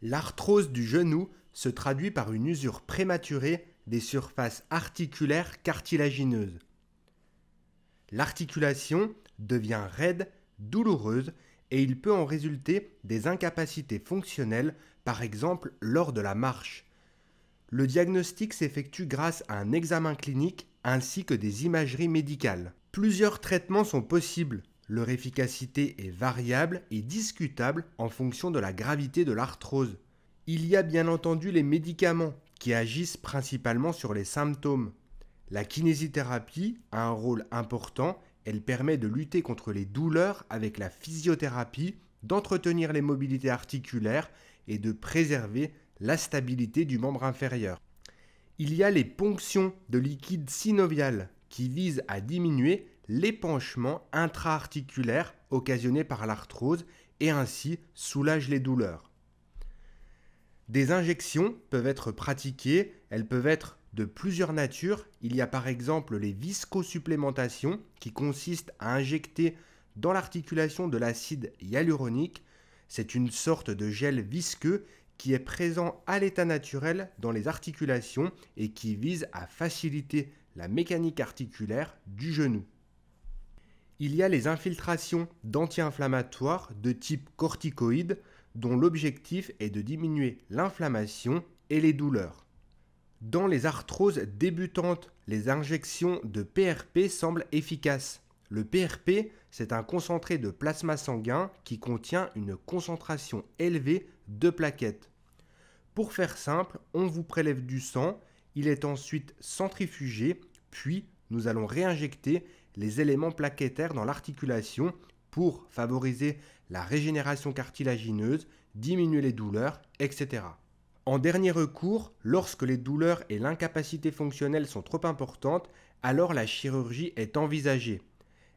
L'arthrose du genou se traduit par une usure prématurée des surfaces articulaires cartilagineuses. L'articulation devient raide, douloureuse et il peut en résulter des incapacités fonctionnelles, par exemple lors de la marche. Le diagnostic s'effectue grâce à un examen clinique ainsi que des imageries médicales. Plusieurs traitements sont possibles, leur efficacité est variable et discutable en fonction de la gravité de l'arthrose. Il y a bien entendu les médicaments qui agissent principalement sur les symptômes. La kinésithérapie a un rôle important, elle permet de lutter contre les douleurs avec la physiothérapie, d'entretenir les mobilités articulaires et de préserver la stabilité du membre inférieur. Il y a les ponctions de liquide synovial qui visent à diminuer l'épanchement intra-articulaire occasionné par l'arthrose et ainsi soulage les douleurs. Des injections peuvent être pratiquées, elles peuvent être de plusieurs natures. Il y a par exemple les viscosupplémentations qui consistent à injecter dans l'articulation de l'acide hyaluronique. C'est une sorte de gel visqueux qui est présent à l'état naturel dans les articulations et qui vise à faciliter la mécanique articulaire du genou il y a les infiltrations d'anti-inflammatoires de type corticoïde dont l'objectif est de diminuer l'inflammation et les douleurs. Dans les arthroses débutantes, les injections de PRP semblent efficaces. Le PRP, c'est un concentré de plasma sanguin qui contient une concentration élevée de plaquettes. Pour faire simple, on vous prélève du sang, il est ensuite centrifugé, puis nous allons réinjecter les éléments plaquettaires dans l'articulation pour favoriser la régénération cartilagineuse, diminuer les douleurs, etc. En dernier recours, lorsque les douleurs et l'incapacité fonctionnelle sont trop importantes, alors la chirurgie est envisagée.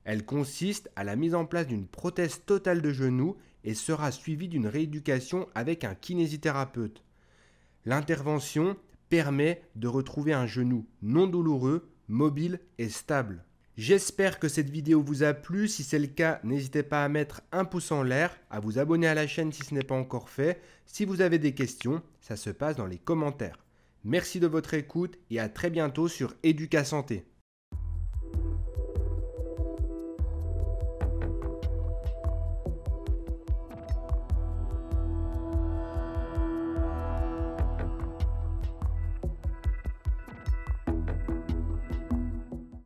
Elle consiste à la mise en place d'une prothèse totale de genou et sera suivie d'une rééducation avec un kinésithérapeute. L'intervention permet de retrouver un genou non douloureux, mobile et stable. J'espère que cette vidéo vous a plu. Si c'est le cas, n'hésitez pas à mettre un pouce en l'air, à vous abonner à la chaîne si ce n'est pas encore fait. Si vous avez des questions, ça se passe dans les commentaires. Merci de votre écoute et à très bientôt sur Éduca Santé.